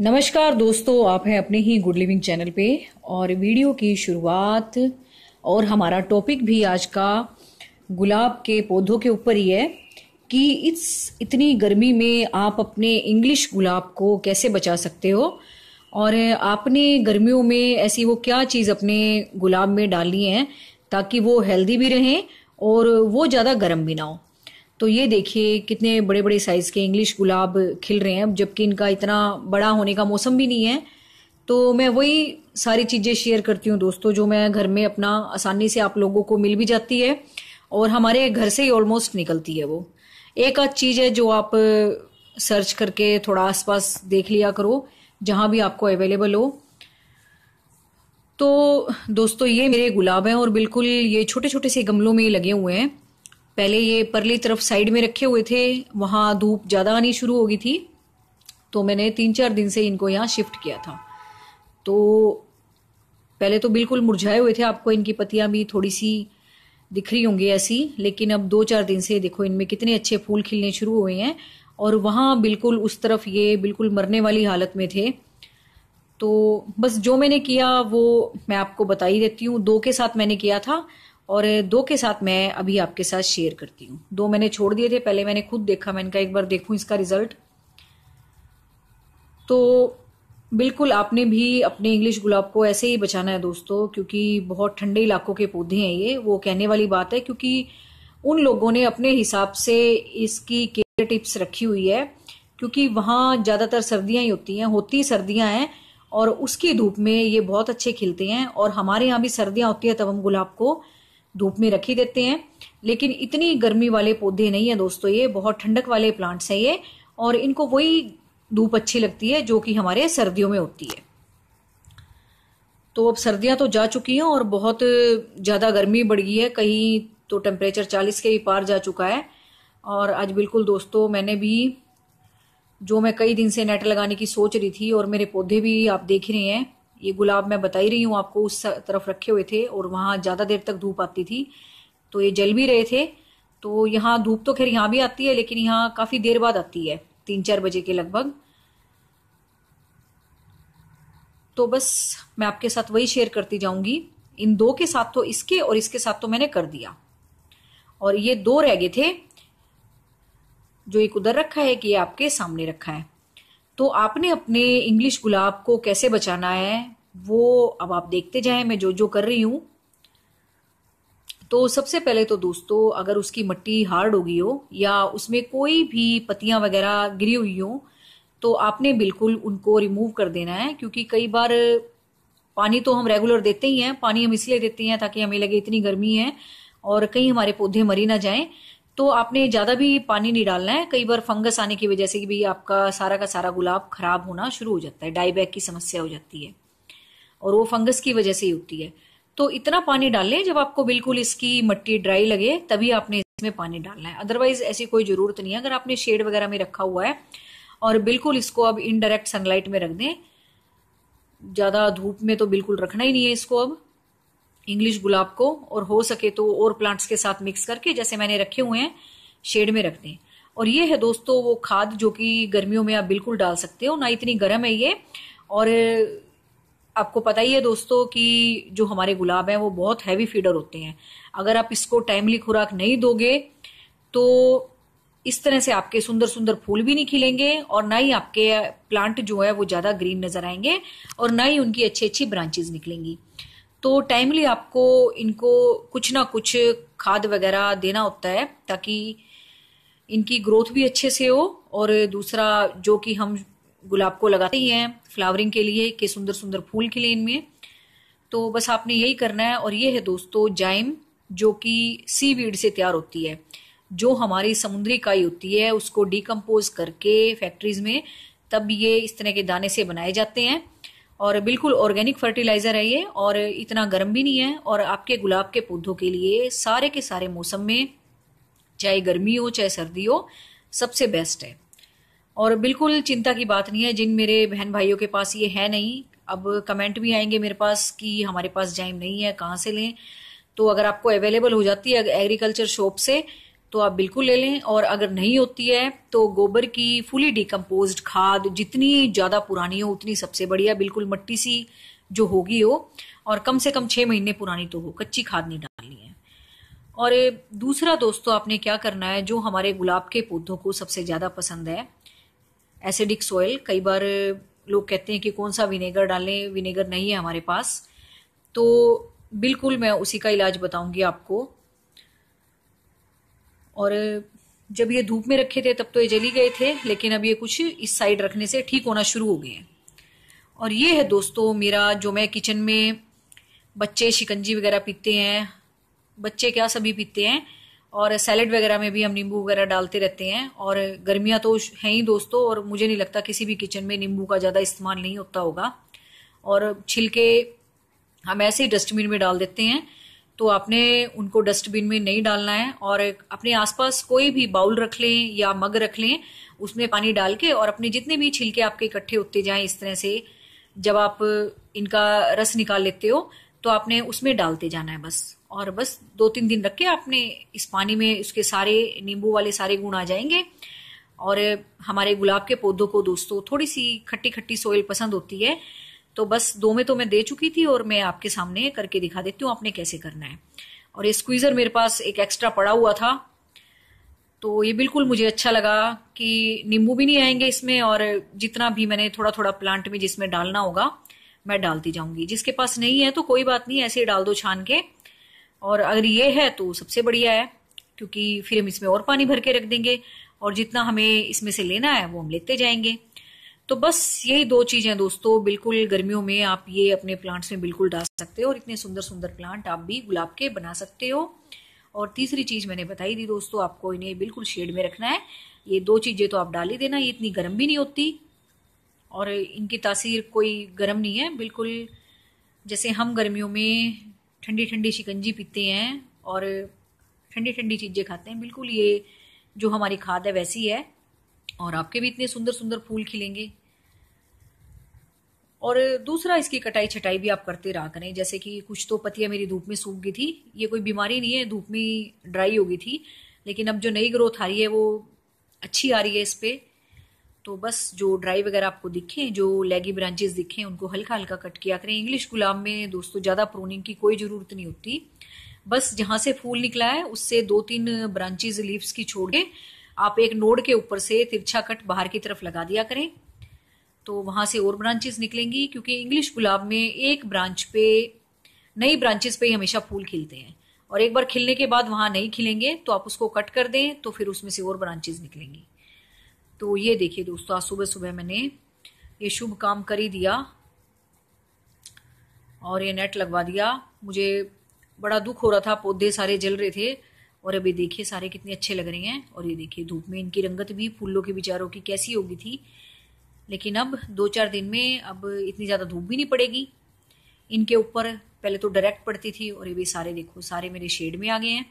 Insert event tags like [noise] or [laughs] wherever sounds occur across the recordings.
नमस्कार दोस्तों आप हैं अपने ही गुड लिविंग चैनल पे और वीडियो की शुरुआत और हमारा टॉपिक भी आज का गुलाब के पौधों के ऊपर ही है कि इस इतनी गर्मी में आप अपने इंग्लिश गुलाब को कैसे बचा सकते हो और आपने गर्मियों में ऐसी वो क्या चीज़ अपने गुलाब में डालनी है ताकि वो हेल्दी भी रहें और वो ज़्यादा गर्म भी ना हो तो ये देखिए कितने बड़े बड़े साइज़ के इंग्लिश गुलाब खिल रहे हैं जबकि इनका इतना बड़ा होने का मौसम भी नहीं है तो मैं वही सारी चीज़ें शेयर करती हूँ दोस्तों जो मैं घर में अपना आसानी से आप लोगों को मिल भी जाती है और हमारे घर से ही ऑलमोस्ट निकलती है वो एक आध चीज़ है जो आप सर्च करके थोड़ा आसपास देख लिया करो जहाँ भी आपको अवेलेबल हो तो दोस्तों ये मेरे गुलाब हैं और बिल्कुल ये छोटे छोटे से गमलों में लगे हुए हैं पहले ये परली तरफ साइड में रखे हुए थे वहां धूप ज़्यादा आनी शुरू हो गई थी तो मैंने तीन चार दिन से इनको यहाँ शिफ्ट किया था तो पहले तो बिल्कुल मुरझाए हुए थे आपको इनकी पतियां भी थोड़ी सी दिख रही होंगी ऐसी लेकिन अब दो चार दिन से देखो इनमें कितने अच्छे फूल खिलने शुरू हुए हैं और वहां बिल्कुल उस तरफ ये बिल्कुल मरने वाली हालत में थे तो बस जो मैंने किया वो मैं आपको बता ही देती हूँ दो के साथ मैंने किया था और दो के साथ मैं अभी आपके साथ शेयर करती हूँ दो मैंने छोड़ दिए थे पहले मैंने खुद देखा मैंने कहा एक बार देखूँ इसका रिजल्ट तो बिल्कुल आपने भी अपने इंग्लिश गुलाब को ऐसे ही बचाना है दोस्तों क्योंकि बहुत ठंडे इलाकों के पौधे हैं ये वो कहने वाली बात है क्योंकि उन लोगों ने अपने हिसाब से इसकी केयर टिप्स रखी हुई है क्योंकि वहाँ ज़्यादातर सर्दियाँ ही होती हैं होती सर्दियाँ हैं और उसकी धूप में ये बहुत अच्छे खिलते हैं और हमारे यहाँ भी सर्दियाँ होती है तब हम गुलाब को धूप में रखी देते हैं लेकिन इतनी गर्मी वाले पौधे नहीं है दोस्तों ये बहुत ठंडक वाले प्लांट्स हैं ये और इनको वही धूप अच्छी लगती है जो कि हमारे सर्दियों में होती है तो अब सर्दियां तो जा चुकी हैं और बहुत ज़्यादा गर्मी बढ़ गई है कहीं तो टेम्परेचर चालीस के भी पार जा चुका है और आज बिल्कुल दोस्तों मैंने भी जो मैं कई दिन से नेट लगाने की सोच रही थी और मेरे पौधे भी आप देख रहे हैं ये गुलाब मैं बता ही रही हूँ आपको उस तरफ रखे हुए थे और वहाँ ज़्यादा देर तक धूप आती थी तो ये जल भी रहे थे तो यहाँ धूप तो खैर यहाँ भी आती है लेकिन यहाँ काफ़ी देर बाद आती है तीन चार बजे के लगभग तो बस मैं आपके साथ वही शेयर करती जाऊंगी इन दो के साथ तो इसके और इसके साथ तो मैंने कर दिया और ये दो रह गए थे जो एक उधर रखा है कि ये आपके सामने रखा है तो आपने अपने इंग्लिश गुलाब को कैसे बचाना है वो अब आप देखते जाए मैं जो जो कर रही हूं तो सबसे पहले तो दोस्तों अगर उसकी मट्टी हार्ड हो गई हो या उसमें कोई भी पत्तियां वगैरह गिरी हुई हो तो आपने बिल्कुल उनको रिमूव कर देना है क्योंकि कई बार पानी तो हम रेगुलर देते ही हैं पानी हम इसलिए देते हैं ताकि हमें लगे इतनी गर्मी है और कहीं हमारे पौधे मरी ना जाएं तो आपने ज़्यादा भी पानी नहीं डालना है कई बार फंगस आने की वजह से भी आपका सारा का सारा गुलाब खराब होना शुरू हो जाता है डाईबैक की समस्या हो जाती है और वो फंगस की वजह से ही होती है तो इतना पानी डाल लें जब आपको बिल्कुल इसकी मट्टी ड्राई लगे तभी आपने इसमें पानी डालना है अदरवाइज ऐसी कोई ज़रूरत नहीं है अगर आपने शेड वगैरह में रखा हुआ है और बिल्कुल इसको अब इनडायरेक्ट सनलाइट में रख दें ज़्यादा धूप में तो बिल्कुल रखना ही नहीं है इसको अब इंग्लिश गुलाब को और हो सके तो और प्लांट्स के साथ मिक्स करके जैसे मैंने रखे हुए हैं शेड में रख दें और ये है दोस्तों वो खाद जो कि गर्मियों में आप बिल्कुल डाल सकते हो ना इतनी गर्म है ये और आपको पता ही है दोस्तों कि जो हमारे गुलाब हैं वो बहुत हैवी फीडर होते हैं अगर आप इसको टाइमली खुराक नहीं दोगे तो इस तरह से आपके सुंदर सुंदर फूल भी नहीं खिलेंगे और ना ही आपके प्लांट जो है वो ज़्यादा ग्रीन नजर आएंगे और ना ही उनकी अच्छी अच्छी ब्रांचेज निकलेंगी तो टाइमली आपको इनको कुछ ना कुछ खाद वगैरह देना होता है ताकि इनकी ग्रोथ भी अच्छे से हो और दूसरा जो कि हम गुलाब को लगाते ही हैं फ्लावरिंग के लिए के सुंदर सुंदर फूल के लिए इनमें तो बस आपने यही करना है और ये है दोस्तों जाइम जो कि सी वीड से तैयार होती है जो हमारी समुद्री काई होती है उसको डिकम्पोज करके फैक्ट्रीज में तब ये इस तरह के दाने से बनाए जाते हैं और बिल्कुल ऑर्गेनिक फर्टिलाइजर है ये और इतना गर्म भी नहीं है और आपके गुलाब के पौधों के लिए सारे के सारे मौसम में चाहे गर्मी हो चाहे सर्दी हो सबसे बेस्ट है और बिल्कुल चिंता की बात नहीं है जिन मेरे बहन भाइयों के पास ये है नहीं अब कमेंट भी आएंगे मेरे पास कि हमारे पास जाइम नहीं है कहाँ से लें तो अगर आपको अवेलेबल हो जाती है एग्रीकल्चर शॉप से तो आप बिल्कुल ले लें और अगर नहीं होती है तो गोबर की फुली डिकम्पोज खाद जितनी ज़्यादा पुरानी हो उतनी सबसे बढ़िया बिल्कुल मट्टी सी जो होगी हो और कम से कम छः महीने पुरानी तो हो कच्ची खाद नहीं डालनी है और दूसरा दोस्तों तो आपने क्या करना है जो हमारे गुलाब के पौधों को सबसे ज़्यादा पसंद है एसिडिक सॉइल कई बार लोग कहते हैं कि कौन सा विनेगर डालें विनेगर नहीं है हमारे पास तो बिल्कुल मैं उसी का इलाज बताऊंगी आपको और जब ये धूप में रखे थे तब तो ये जली गए थे लेकिन अब ये कुछ इस साइड रखने से ठीक होना शुरू हो गए हैं और ये है दोस्तों मेरा जो मैं किचन में बच्चे शिकंजी वगैरह पीते हैं बच्चे क्या सभी पीते हैं और सैलड वगैरह में भी हम नींबू वगैरह डालते रहते हैं और गर्मियाँ तो हैं ही दोस्तों और मुझे नहीं लगता किसी भी किचन में नींबू का ज़्यादा इस्तेमाल नहीं होता होगा और छिलके हम ऐसे ही डस्टबिन में डाल देते हैं तो आपने उनको डस्टबिन में नहीं डालना है और अपने आसपास कोई भी बाउल रख लें या मग रख लें उसमें पानी डाल के और अपने जितने भी छिलके आपके इकट्ठे होते जाए इस तरह से जब आप इनका रस निकाल लेते हो तो आपने उसमें डालते जाना है बस और बस दो तीन दिन रख के आपने इस पानी में उसके सारे नींबू वाले सारे गुण आ जाएंगे और हमारे गुलाब के पौधों को दोस्तों थोड़ी सी खट्टी खट्टी सोयल पसंद होती है तो बस दो में तो मैं दे चुकी थी और मैं आपके सामने करके दिखा देती हूँ आपने कैसे करना है और ये स्क्वीज़र मेरे पास एक एक्स्ट्रा पड़ा हुआ था तो ये बिल्कुल मुझे अच्छा लगा कि नींबू भी नहीं आएंगे इसमें और जितना भी मैंने थोड़ा थोड़ा प्लांट में जिसमें डालना होगा मैं डालती जाऊंगी जिसके पास नहीं है तो कोई बात नहीं ऐसे ही डाल दो छान के और अगर ये है तो सबसे बढ़िया है क्योंकि फिर हम इसमें और पानी भर के रख देंगे और जितना हमें इसमें से लेना है वो हम लेते जाएंगे तो बस यही दो चीज़ें दोस्तों बिल्कुल गर्मियों में आप ये अपने प्लांट्स में बिल्कुल डाल सकते हो और इतने सुंदर सुंदर प्लांट आप भी गुलाब के बना सकते हो और तीसरी चीज़ मैंने बताई दी दोस्तों आपको इन्हें बिल्कुल शेड में रखना है ये दो चीज़ें तो आप डाल ही देना ये इतनी गर्म भी नहीं होती और इनकी तासीर कोई गर्म नहीं है बिल्कुल जैसे हम गर्मियों में ठंडी ठंडी शिकंजी पीते हैं और ठंडी ठंडी चीज़ें खाते हैं बिल्कुल ये जो हमारी खाद है वैसी है और आपके भी इतने सुंदर सुंदर फूल खिलेंगे और दूसरा इसकी कटाई छटाई भी आप करते रहा करें जैसे कि कुछ तो पतियाँ मेरी धूप में सूख गई थी ये कोई बीमारी नहीं है धूप में ड्राई हो गई थी लेकिन अब जो नई ग्रोथ आ रही है वो अच्छी आ रही है इस पर तो बस जो ड्राई वगैरह आपको दिखे जो लेगी ब्रांचेस दिखे उनको हल्का हल्का कट किया करें इंग्लिश गुलाब में दोस्तों ज़्यादा प्रोनिंग की कोई ज़रूरत नहीं होती बस जहाँ से फूल निकला है उससे दो तीन ब्रांचेज लीव्स की छोड़ के आप एक नोड के ऊपर से तिरछा कट बाहर की तरफ लगा दिया करें तो वहां से और ब्रांचेस निकलेंगी क्योंकि इंग्लिश गुलाब में एक ब्रांच पे नई ब्रांचेस पे ही हमेशा फूल खिलते हैं और एक बार खिलने के बाद वहां नहीं खिलेंगे तो आप उसको कट कर दें तो फिर उसमें से और ब्रांचेस निकलेंगी तो ये देखिए दोस्तों आज सुबह सुबह मैंने ये शुभ काम कर ही दिया और ये नेट लगवा दिया मुझे बड़ा दुख हो रहा था पौधे सारे जल रहे थे और अभी देखिए सारे कितने अच्छे लग रहे हैं और ये देखिए धूप में इनकी रंगत भी फूलों के बिचारों की कैसी होगी थी लेकिन अब दो चार दिन में अब इतनी ज़्यादा धूप भी नहीं पड़ेगी इनके ऊपर पहले तो डायरेक्ट पड़ती थी और ये भी सारे देखो सारे मेरे शेड में आ गए हैं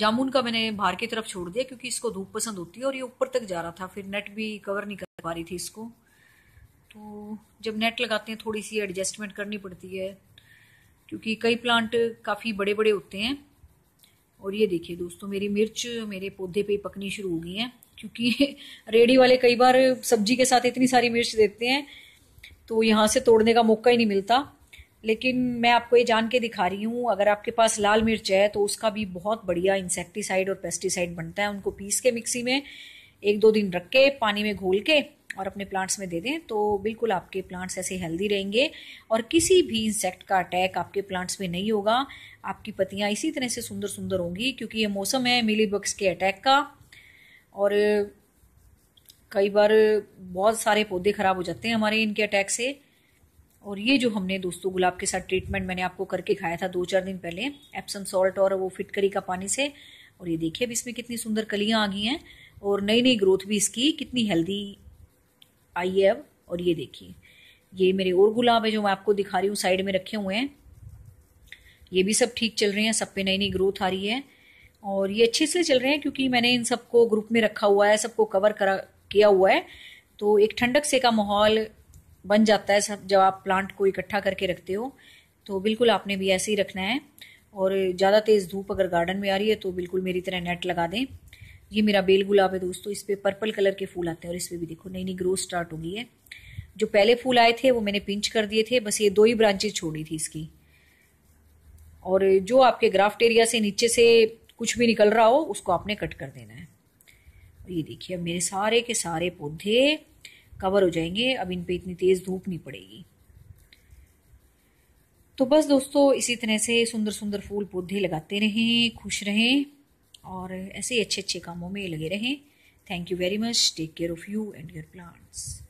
जामुन का मैंने बाहर की तरफ छोड़ दिया क्योंकि इसको धूप पसंद होती है और ये ऊपर तक जा रहा था फिर नेट भी कवर नहीं कर पा रही थी इसको तो जब नेट लगाते हैं थोड़ी सी एडजस्टमेंट करनी पड़ती है क्योंकि कई प्लांट काफ़ी बड़े बड़े होते हैं और ये देखिए दोस्तों मेरी मिर्च मेरे पौधे पे पकनी शुरू हो गई हैं क्योंकि [laughs] रेडी वाले कई बार सब्जी के साथ इतनी सारी मिर्च देते हैं तो यहाँ से तोड़ने का मौका ही नहीं मिलता लेकिन मैं आपको ये जान के दिखा रही हूँ अगर आपके पास लाल मिर्च है तो उसका भी बहुत बढ़िया इंसेक्टिसाइड और पेस्टिसाइड बनता है उनको पीस के मिक्सी में एक दो दिन रख के पानी में घोल के और अपने प्लांट्स में दे दें तो बिल्कुल आपके प्लांट्स ऐसे हेल्दी रहेंगे और किसी भी इंसेक्ट का अटैक आपके प्लांट्स में नहीं होगा आपकी पत्तियाँ इसी तरह से सुंदर सुंदर होंगी क्योंकि ये मौसम है मिली बक्स के अटैक का और कई बार बहुत सारे पौधे ख़राब हो जाते हैं हमारे इनके अटैक से और ये जो हमने दोस्तों गुलाब के साथ ट्रीटमेंट मैंने आपको करके खाया था दो चार दिन पहले एप्सम सॉल्ट और वो फिटकरी का पानी से और ये देखिए अब इसमें कितनी सुंदर कलियाँ आ गई हैं और नई नई ग्रोथ भी इसकी कितनी हेल्दी आइए अब और ये देखिए ये मेरे और गुलाब है जो मैं आपको दिखा रही हूँ साइड में रखे हुए हैं ये भी सब ठीक चल रहे हैं सब पे नई नई ग्रोथ आ रही है और ये अच्छे से चल रहे हैं क्योंकि मैंने इन सबको ग्रुप में रखा हुआ है सबको कवर करा किया हुआ है तो एक ठंडक से का माहौल बन जाता है सब जब आप प्लांट को इकट्ठा करके रखते हो तो बिल्कुल आपने भी ऐसे ही रखना है और ज़्यादा तेज़ धूप अगर गार्डन में आ रही है तो बिल्कुल मेरी तरह नेट लगा दें ये मेरा बेल गुलाब है दोस्तों इस पर पर्पल कलर के फूल आते हैं और पर भी देखो नई नई ग्रोथ स्टार्ट हो गई है जो पहले फूल आए थे वो मैंने पिंच कर दिए थे बस ये दो ही ब्रांचेज छोड़ी थी इसकी और जो आपके ग्राफ्ट एरिया से नीचे से कुछ भी निकल रहा हो उसको आपने कट कर देना है ये देखिए अब मेरे सारे के सारे पौधे कवर हो जाएंगे अब इन पर इतनी तेज़ धूप नहीं पड़ेगी तो बस दोस्तों इसी तरह से सुंदर सुंदर फूल पौधे लगाते रहें खुश रहें और ऐसे अच्छे अच्छे कामों में लगे रहें thank you very much take care of you and your plants